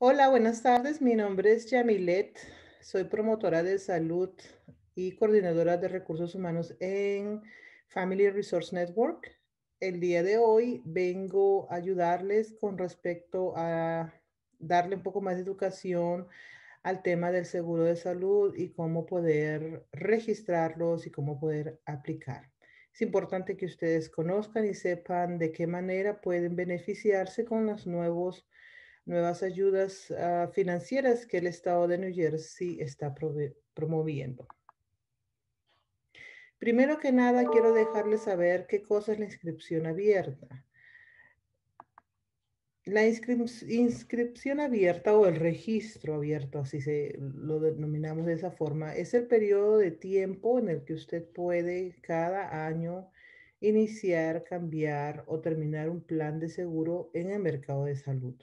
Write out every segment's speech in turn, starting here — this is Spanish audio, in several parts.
Hola, buenas tardes. Mi nombre es Yamilet. Soy promotora de salud y coordinadora de recursos humanos en Family Resource Network. El día de hoy vengo a ayudarles con respecto a darle un poco más de educación al tema del seguro de salud y cómo poder registrarlos y cómo poder aplicar. Es importante que ustedes conozcan y sepan de qué manera pueden beneficiarse con los nuevos nuevas ayudas ah, financieras que el estado de New Jersey está promoviendo. Primero que nada, quiero dejarles saber qué cosa es la inscripción abierta. La inscripción abierta o el registro abierto, así se lo denominamos de esa forma, es el periodo de tiempo en el que usted puede cada año iniciar, cambiar o terminar un plan de seguro en el mercado de salud.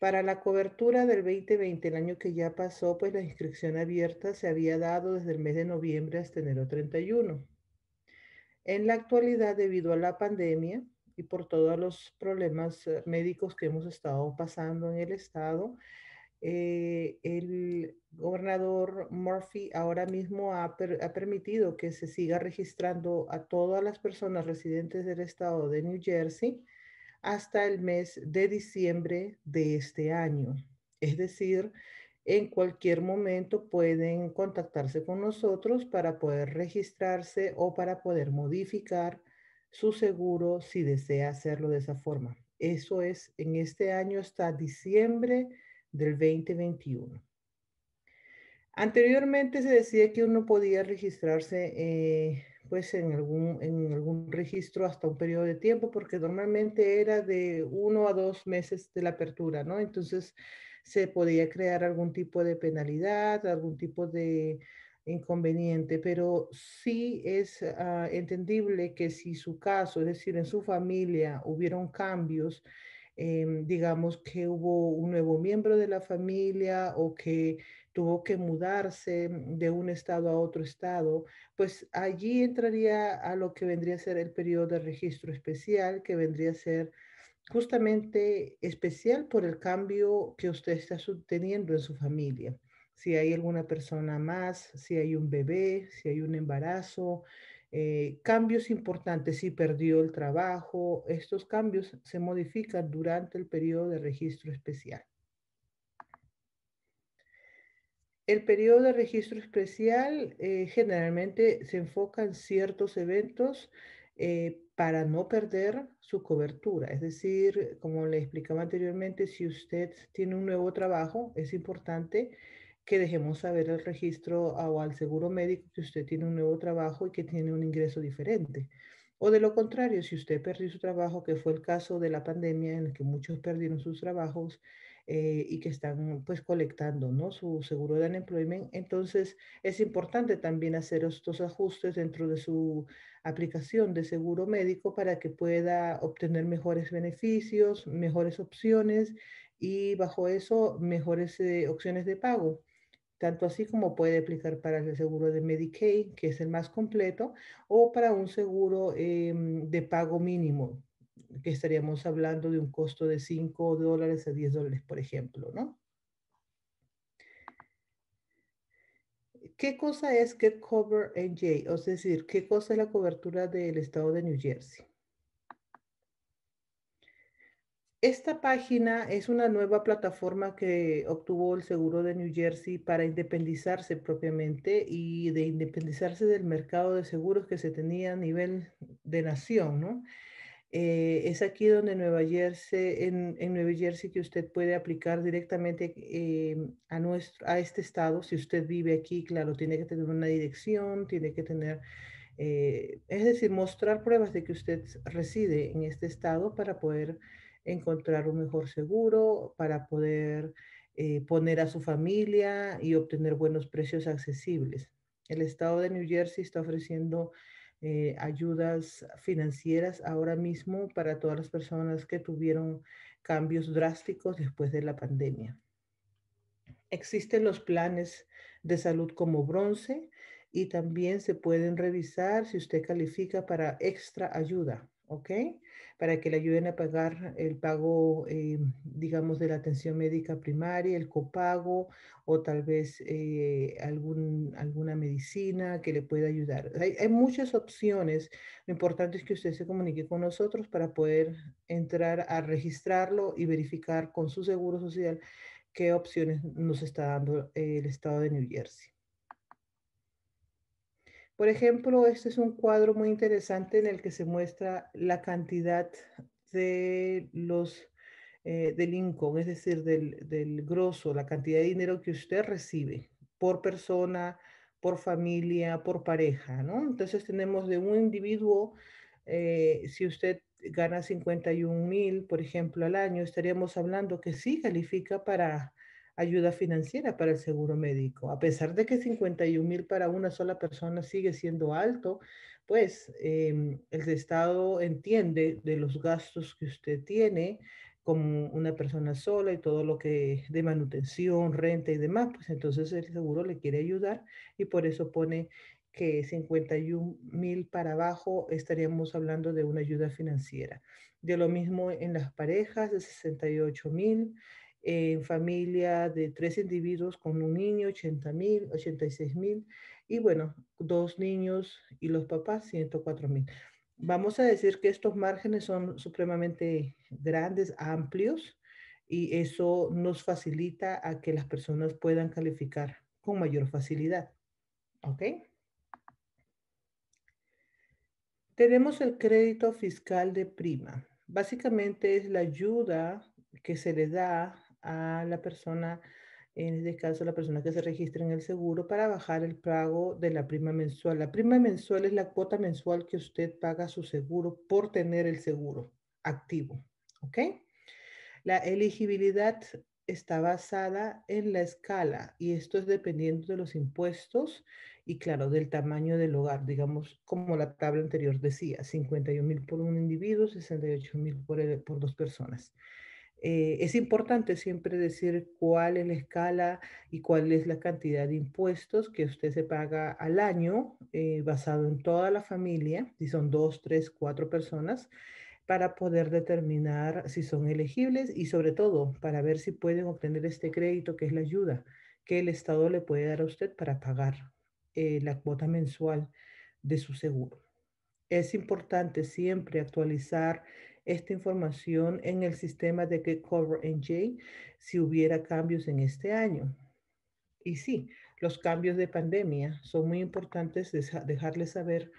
Para la cobertura del 2020, el año que ya pasó, pues la inscripción abierta se había dado desde el mes de noviembre hasta enero 31. En la actualidad, debido a la pandemia y por todos los problemas eh, médicos que hemos estado pasando en el estado, eh, el gobernador Murphy ahora mismo ha, permitido que se siga registrando a todas las personas residentes del estado de New Jersey hasta el mes de diciembre de este año. Es decir, en cualquier momento pueden contactarse con nosotros para poder registrarse o para poder modificar su seguro si desea hacerlo de esa forma. Eso es en este año hasta diciembre del 2021. Anteriormente se decía que uno podía registrarse eh, pues, en algún, en algún registro hasta un periodo de tiempo, porque normalmente era de uno a dos meses de la apertura, ¿no? Entonces se podía crear algún tipo de penalidad, algún tipo de inconveniente, pero sí es ah, entendible que si su caso, es decir, en su familia hubieron cambios, em, digamos que hubo un nuevo miembro de la familia o que tuvo que mudarse de un estado a otro estado, pues allí entraría a lo que vendría a ser el periodo de registro especial, que vendría a ser justamente especial por el cambio que usted está teniendo en su familia. Si hay alguna persona más, si hay un bebé, si hay un embarazo, eh, cambios importantes, si perdió el trabajo, estos cambios se modifican durante el periodo de registro especial. El periodo de registro especial eh, generalmente se enfoca en ciertos eventos eh, para no perder su cobertura. Es decir, como le explicaba anteriormente, si usted tiene un nuevo trabajo, es importante que dejemos saber al registro o al seguro médico que usted tiene un nuevo trabajo y que tiene un ingreso diferente. O de lo contrario, si usted perdió su trabajo, que fue el caso de la pandemia en el que muchos perdieron sus trabajos, eh, y que están pues colectando ¿no? su seguro de unemployment. Entonces es importante también hacer estos ajustes dentro de su aplicación de seguro médico para que pueda obtener mejores beneficios, mejores opciones y bajo eso mejores eh, opciones de pago. Tanto así como puede aplicar para el seguro de Medicaid, que es el más completo, o para un seguro em, de pago mínimo, que estaríamos hablando de un costo de 5 dólares a 10 dólares, por ejemplo, ¿no? ¿Qué cosa es que Cover NJ? O es decir, ¿qué cosa es la cobertura del estado de New Jersey? Esta página es una nueva plataforma que obtuvo el Seguro de New Jersey para independizarse propiamente y de independizarse del mercado de seguros que se tenía a nivel de nación, ¿no? Eh, es aquí donde Nueva Jersey, en, Nueva Jersey que usted puede aplicar directamente eh, a, nuestro, a este estado. Si usted vive aquí, claro, tiene que tener una dirección, tiene que tener, eh, es decir, mostrar pruebas de que usted reside en este estado para poder encontrar un mejor seguro, para poder poner a su familia y obtener buenos precios accesibles. El estado de New Jersey está ofreciendo eh, ayudas financieras ahora mismo para todas las personas que tuvieron cambios drásticos después de la pandemia. Existen los planes de salud como bronce y también se pueden revisar si usted califica para extra ayuda. ¿ok? Para que le ayuden a pagar el pago, eh, digamos, de la atención médica primaria, el copago o tal vez eh, algún, alguna medicina que le pueda ayudar. Hay, hay, muchas opciones. Lo importante es que usted se comunique con nosotros para poder entrar a registrarlo y verificar con su seguro social qué opciones nos está dando eh, el estado de New Jersey. Por ejemplo, este es un cuadro muy interesante en el que se muestra la cantidad de los eh, del income, es decir, del, grosso, la cantidad de dinero que usted recibe por persona, por familia, por pareja, ¿no? Entonces tenemos de un individuo, eh, si usted gana 51 mil, por ejemplo, al año, estaríamos hablando que sí califica para ayuda financiera para el seguro médico. A pesar de que 51 mil para una sola persona sigue siendo alto, pues em, el Estado entiende de los gastos que usted tiene como una persona sola y todo lo que de manutención, renta y demás, pues entonces el seguro le quiere ayudar y por eso pone que 51 mil para abajo estaríamos hablando de una ayuda financiera. De lo mismo en las parejas, de 68 mil en familia de tres individuos con un niño, 80 mil, 86 mil, y bueno, dos niños y los papás, 104 mil. Vamos a decir que estos márgenes son supremamente grandes, amplios, y eso nos facilita a que las personas puedan calificar con mayor facilidad. ¿Ok? Tenemos el crédito fiscal de prima. Básicamente es la ayuda que se le da a la persona, en este caso la persona que se registra en el seguro, para bajar el pago de la prima mensual. La prima mensual es la cuota mensual que usted paga su seguro por tener el seguro activo. ¿Ok? La elegibilidad está basada en la escala y esto es dependiendo de los impuestos y claro, del tamaño del hogar, digamos, como la tabla anterior decía, 51 mil por un individuo, 68 mil por, eh, por, dos personas. Eh, es importante siempre decir cuál es la escala y cuál es la cantidad de impuestos que usted se paga al año, eh, basado en toda la familia, si son dos, tres, cuatro personas, para poder determinar si son elegibles y sobre todo para ver si pueden obtener este crédito que es la ayuda que el Estado le puede dar a usted para pagar eh, la cuota mensual de su seguro. Es importante siempre actualizar esta información en el sistema de and si hubiera cambios en este año. Y sí, los cambios de pandemia son muy importantes dejarles saber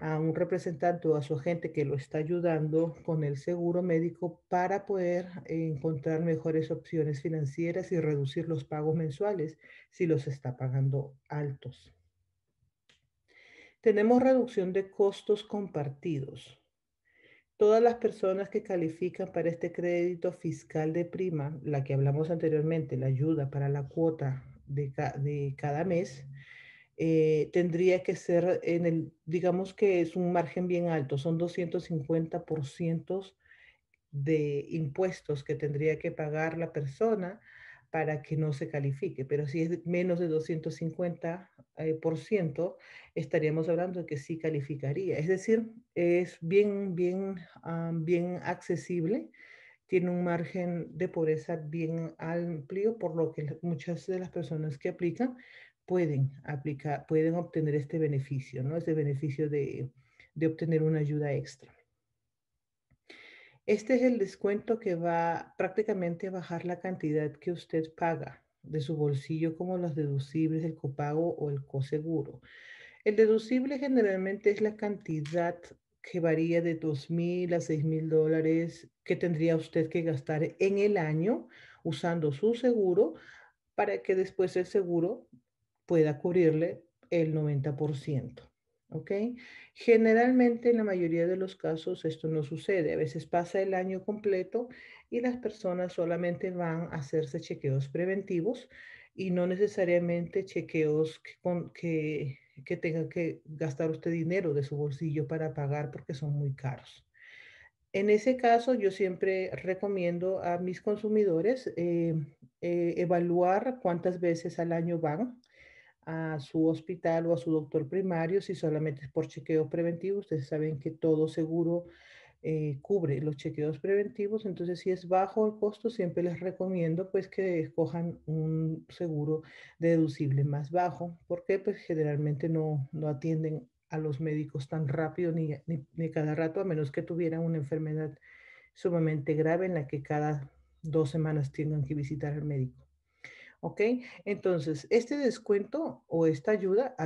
a un representante o a su agente que lo está ayudando con el seguro médico para poder encontrar mejores opciones financieras y reducir los pagos mensuales si los está pagando altos. Tenemos reducción de costos compartidos todas las personas que califican para este crédito fiscal de prima, la que hablamos anteriormente, la ayuda para la cuota de, de cada mes, eh, tendría que ser en el, digamos que es un margen bien alto, son 250% de impuestos que tendría que pagar la persona para que no se califique. Pero si es menos de 250%, eh, por ciento, estaríamos hablando de que sí calificaría. Es decir, es bien, bien, ah, bien accesible, tiene un margen de pobreza bien amplio, por lo que muchas de las personas que aplican pueden aplicar, pueden obtener este beneficio, ¿no? Este beneficio de obtener una ayuda extra. Este es el descuento que va prácticamente a bajar la cantidad que usted paga de su bolsillo, como los deducibles, el copago o el coseguro. El deducible generalmente es la cantidad que varía de 2.000 a 6.000 dólares que tendría usted que gastar en el año usando su seguro para que después el seguro pueda cubrirle el 90%. ¿ok? Generalmente en la mayoría de los casos esto no sucede. A veces pasa el año completo y las personas solamente van a hacerse chequeos preventivos y no necesariamente chequeos que, con, que, que gastar usted dinero de su bolsillo para pagar porque son muy caros. En ese caso, yo siempre recomiendo a mis consumidores eh, eh, evaluar cuántas veces al año van, a su hospital o a su doctor primario si solamente es por chequeos preventivos. Ustedes saben que todo seguro eh, cubre los chequeos preventivos, entonces si es bajo el costo, siempre les recomiendo pues que escojan un seguro deducible más bajo, porque pues generalmente no, no atienden a los médicos tan rápido ni, ni, ni cada rato, a menos que tuvieran una enfermedad sumamente grave en la que cada dos semanas tengan que visitar al médico. ¿Ok? Entonces, este descuento o esta ayuda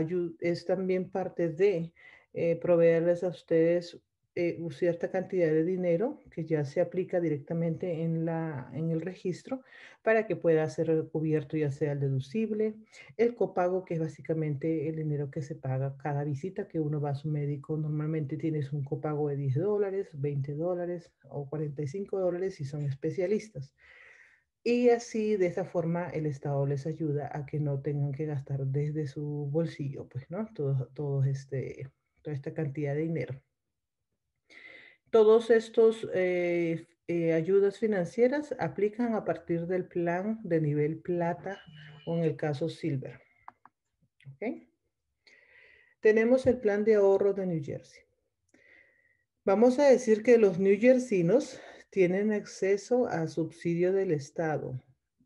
es también parte de eh, proveerles a ustedes eh, cierta cantidad de dinero que ya se aplica directamente en, la, en el registro para que pueda ser cubierto ya sea el deducible, el copago, que es básicamente el dinero que se paga cada visita que uno va a su médico. Normalmente tienes un copago de 10 dólares, 20 dólares o 45 dólares si son especialistas. Y así, de esa forma, el Estado les ayuda a que no tengan que gastar desde su bolsillo, pues, ¿no? todos todos este, toda esta cantidad de dinero. Todos estos eh, eh, ayudas financieras aplican a partir del plan de nivel plata o en el caso silver. ¿Okay? Tenemos el plan de ahorro de New Jersey. Vamos a decir que los New jerseyinos tienen acceso a subsidio del Estado.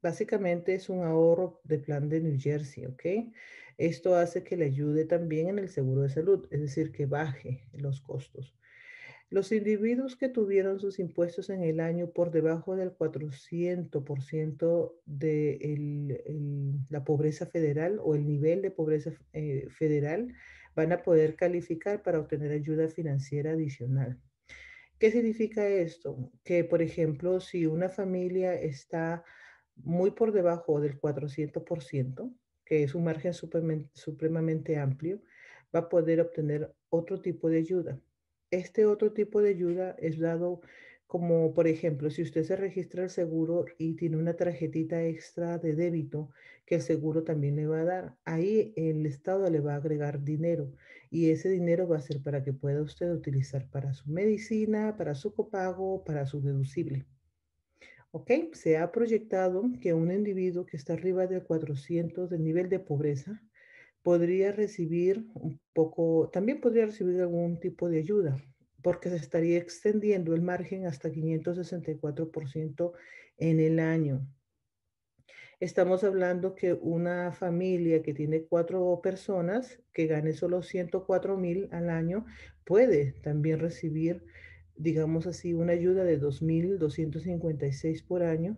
Básicamente es un ahorro de plan de New Jersey, ¿ok? Esto hace que le ayude también en el seguro de salud, es decir, que baje los costos. Los individuos que tuvieron sus impuestos en el año por debajo del 400% de la pobreza federal o el nivel de pobreza eh, federal van a poder calificar para obtener ayuda financiera adicional. ¿Qué significa esto? Que, por ejemplo, si una familia está muy por debajo del 400%, que es un margen supremamente amplio, va a poder obtener otro tipo de ayuda. Este otro tipo de ayuda es dado como por ejemplo, si usted se registra el seguro y tiene una tarjetita extra de débito que el seguro también le va a dar, ahí el Estado le va a agregar dinero y ese dinero va a ser para que pueda usted utilizar para su medicina, para su copago, para su deducible. ¿Ok? Se ha proyectado que un individuo que está arriba del 400 del nivel de pobreza podría recibir un poco, también podría recibir algún tipo de ayuda, porque se estaría extendiendo el margen hasta 564% en el año. Estamos hablando que una familia que tiene cuatro personas, que gane solo 104 mil al año, puede también recibir, digamos así, una ayuda de 2.256 por año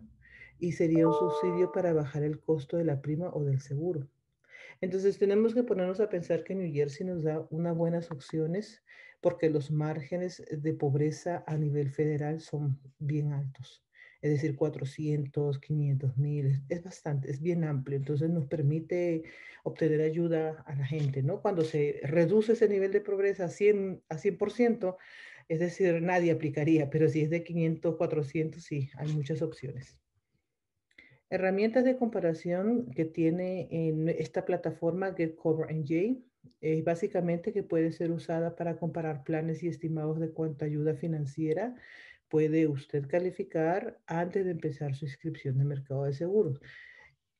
y sería un subsidio para bajar el costo de la prima o del seguro. Entonces tenemos que ponernos a pensar que New Jersey nos da unas buenas opciones porque los márgenes de pobreza a nivel federal son bien altos. Es decir, 400, 500 mil, es bastante, es bien amplio. Entonces nos permite obtener ayuda a la gente, ¿no? Cuando se reduce ese nivel de pobreza a 100%, a 100% es decir, nadie aplicaría, pero si es de 500, 400, sí, hay muchas opciones. Herramientas de comparación que tiene en esta plataforma GetCoverNJ, NJ es básicamente que puede ser usada para comparar planes y estimados de cuánta ayuda financiera puede usted calificar antes de empezar su inscripción de mercado de seguros.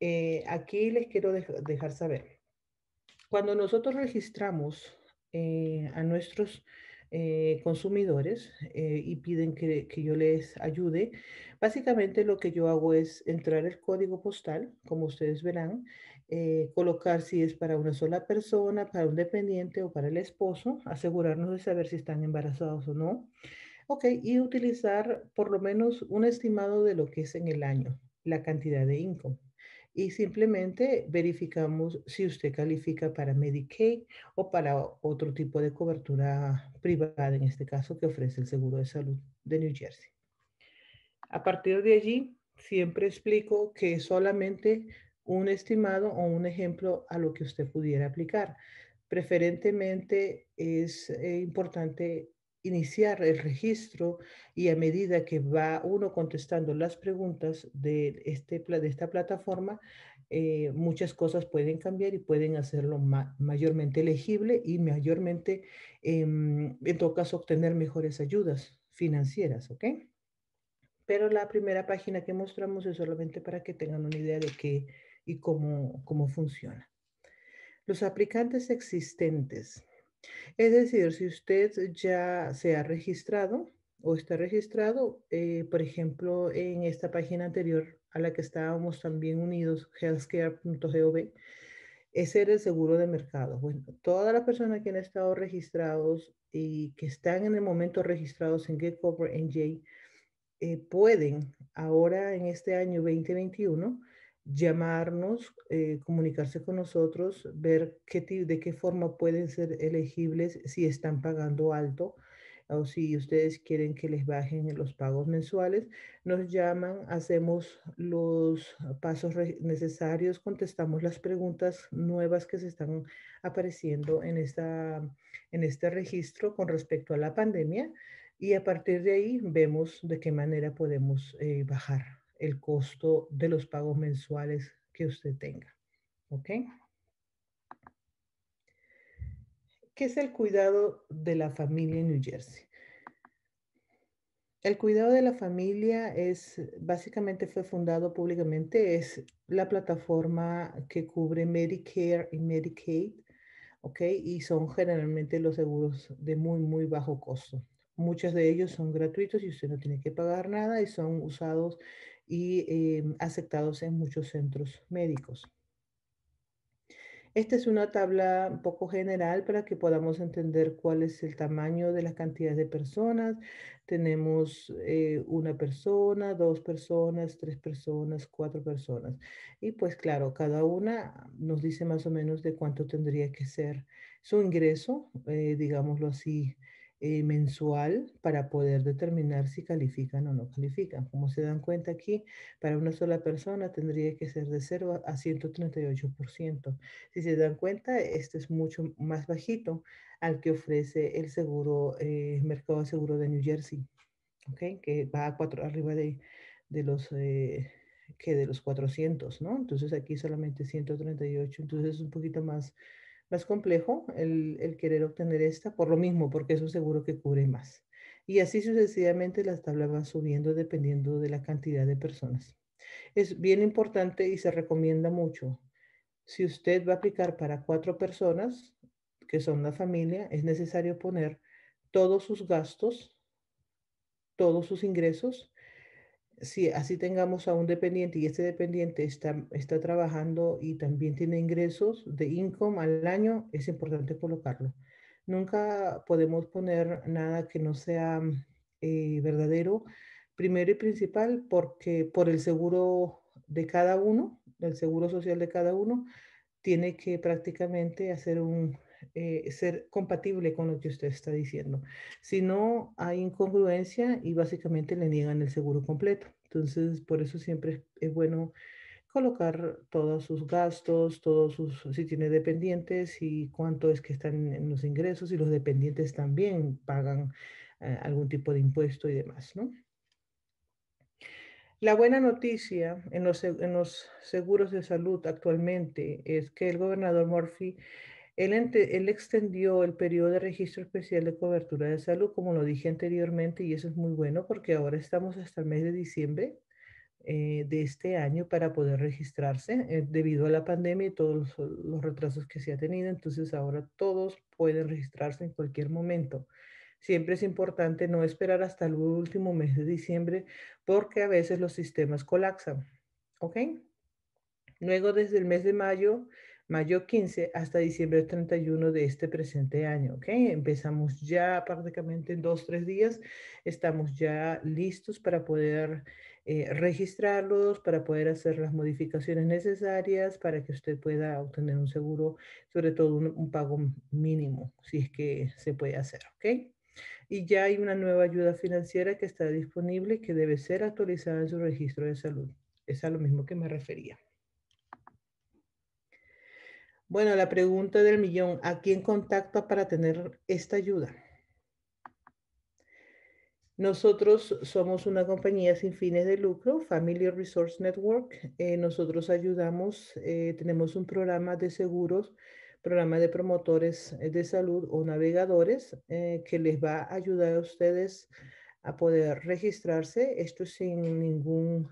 Eh, aquí les quiero dejar saber, cuando nosotros registramos eh, a nuestros eh, consumidores y piden que, que yo les ayude, básicamente lo que yo hago es entrar el código postal, como ustedes verán, eh, colocar si es para una sola persona, para un dependiente o para el esposo, asegurarnos de saber si están embarazados o no. Ok, y utilizar por lo menos un estimado de lo que es en el año, la cantidad de income. Y simplemente verificamos si usted califica para Medicaid o para otro tipo de cobertura privada, en este caso que ofrece el Seguro de Salud de New Jersey. A partir de allí, siempre explico que solamente un estimado o un ejemplo a lo que usted pudiera aplicar. Preferentemente es eh, importante iniciar el registro y a medida que va uno contestando las preguntas de, este, de esta plataforma, eh, muchas cosas pueden cambiar y pueden hacerlo mayormente elegible y mayormente, em, en todo caso, obtener mejores ayudas financieras, ¿ok? Pero la primera página que mostramos es solamente para que tengan una idea de qué y cómo, cómo funciona. Los aplicantes existentes, es decir, si usted ya se ha registrado o está registrado, eh, por ejemplo, en esta página anterior a la que estábamos también unidos, healthcare.gov, es el seguro de mercado. Bueno, todas las personas que han estado registrados y que están en el momento registrados en GetCover NJ eh, pueden ahora en este año 2021 llamarnos, eh, comunicarse con nosotros, ver qué, de qué forma pueden ser elegibles si están pagando alto o si ustedes quieren que les bajen los pagos mensuales, nos llaman, hacemos los pasos necesarios, contestamos las preguntas nuevas que se están apareciendo en, esta, en este registro con respecto a la pandemia y a partir de ahí vemos de qué manera podemos eh, bajar el costo de los pagos mensuales que usted tenga. ¿Ok? ¿Qué es el cuidado de la familia en New Jersey? El cuidado de la familia es, básicamente fue fundado públicamente, es la plataforma que cubre Medicare y Medicaid, ¿ok? Y son generalmente los seguros de muy, muy bajo costo. Muchos de ellos son gratuitos y usted no tiene que pagar nada y son usados y em, aceptados en muchos centros médicos. Esta es una tabla un poco general para que podamos entender cuál es el tamaño de las cantidades de personas. Tenemos eh, una persona, dos personas, tres personas, cuatro personas. Y pues claro, cada una nos dice más o menos de cuánto tendría que ser su ingreso, eh, digámoslo así, eh, mensual para poder determinar si califican o no califican. Como se dan cuenta aquí, para una sola persona tendría que ser de 0 a 138%. Si se dan cuenta, este es mucho más bajito al que ofrece el seguro, eh, mercado de seguro de New Jersey, que va a cuatro, arriba de, de los... Eh, que de los 400, ¿no? Entonces aquí solamente 138, entonces es un poquito más, más complejo el, el querer obtener esta, por lo mismo, porque eso seguro que cubre más. Y así sucesivamente las tablas van subiendo dependiendo de la cantidad de personas. Es bien importante y se recomienda mucho. Si usted va a aplicar para cuatro personas, que son la familia, es necesario poner todos sus gastos, todos sus ingresos si así tengamos a un dependiente y este dependiente está, está trabajando y también tiene ingresos de income al año, es importante colocarlo. Nunca podemos poner nada que no sea eh, verdadero, primero y principal, porque por el seguro de cada uno, el seguro social de cada uno, tiene que prácticamente hacer un eh, ser compatible con lo que usted está diciendo. Si no, hay incongruencia y básicamente le niegan el seguro completo. Entonces, por eso siempre es, bueno colocar todos sus gastos, todos sus, si tiene dependientes y cuánto es que están en los ingresos y los dependientes también pagan eh, algún tipo de impuesto y demás, ¿no? La buena noticia en los, en los, seguros de salud actualmente es que el gobernador Murphy él, extendió el periodo de registro especial de cobertura de salud, como lo dije anteriormente, y eso es muy bueno porque ahora estamos hasta el mes de diciembre eh, de este año para poder registrarse eh, debido a la pandemia y todos los, retrasos que se ha tenido. Entonces ahora todos pueden registrarse en cualquier momento. Siempre es importante no esperar hasta el último mes de diciembre porque a veces los sistemas colapsan. ¿Ok? Luego desde el mes de mayo mayo 15 hasta diciembre 31 de este presente año, ¿ok? Empezamos ya prácticamente en dos, tres días, estamos ya listos para poder eh, registrarlos, para poder hacer las modificaciones necesarias para que usted pueda obtener un seguro, sobre todo un, un pago mínimo, si es que se puede hacer, ¿ok? Y ya hay una nueva ayuda financiera que está disponible que debe ser actualizada en su registro de salud. Es a lo mismo que me refería. Bueno, la pregunta del millón, ¿a quién contacta para tener esta ayuda? Nosotros somos una compañía sin fines de lucro, Family Resource Network. Eh, nosotros ayudamos, eh, tenemos un programa de seguros, programa de promotores eh, de salud o navegadores que les va a ayudar a ustedes a poder registrarse. Esto es sin ningún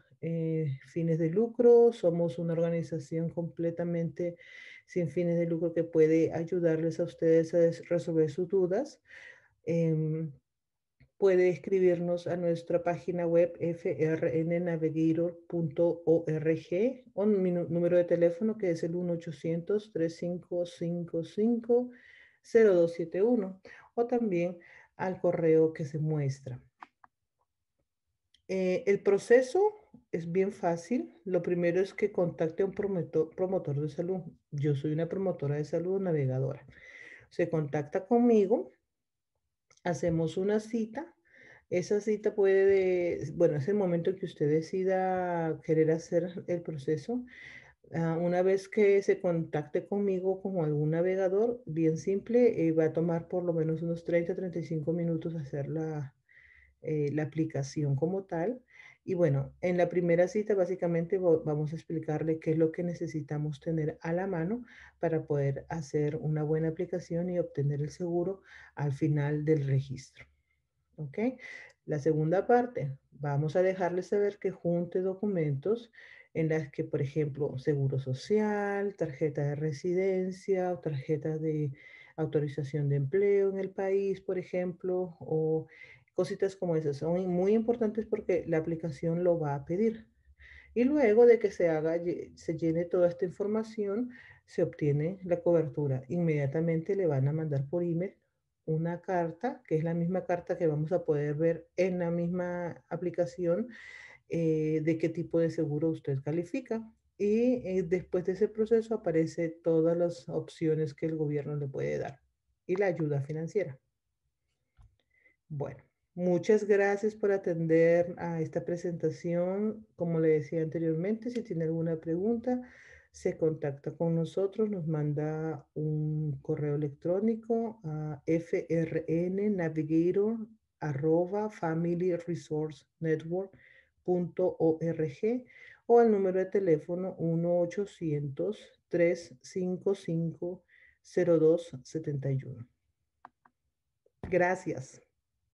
fines de lucro. Somos una organización completamente sin fines de lucro que puede ayudarles a ustedes a resolver sus dudas. Em, puede escribirnos a nuestra página web frnnavigator.org o mi número de teléfono que es el 1-800-3555-0271 o también al correo que se muestra. Eh, el proceso es bien fácil. Lo primero es que contacte a un promotor, de salud. Yo soy una promotora de salud navegadora. Se contacta conmigo, hacemos una cita. Esa cita puede, bueno, es el momento que usted decida querer hacer el proceso. Ah, una vez que se contacte conmigo como algún navegador, bien simple, eh, va a tomar por lo menos unos 30, 35 minutos hacer la, eh, la aplicación como tal. Y bueno, en la primera cita básicamente vamos a explicarle qué es lo que necesitamos tener a la mano para poder hacer una buena aplicación y obtener el seguro al final del registro. ¿Ok? La segunda parte, vamos a dejarle saber que junte documentos en las que, por ejemplo, seguro social, tarjeta de residencia o tarjeta de autorización de empleo en el país, por ejemplo, o Cositas como esas son muy importantes porque la aplicación lo va a pedir. Y luego de que se haga, se llene toda esta información, se obtiene la cobertura. Inmediatamente le van a mandar por email una carta, que es la misma carta que vamos a poder ver en la misma aplicación, eh, de qué tipo de seguro usted califica. Y eh, después de ese proceso aparece todas las opciones que el gobierno le puede dar y la ayuda financiera. Bueno. Muchas gracias por atender a esta presentación. Como le decía anteriormente, si tiene alguna pregunta, se contacta con nosotros, nos manda un correo electrónico a frnnavigator.familyresourcenetwork.org o al número de teléfono 1-800-355-0271. Gracias.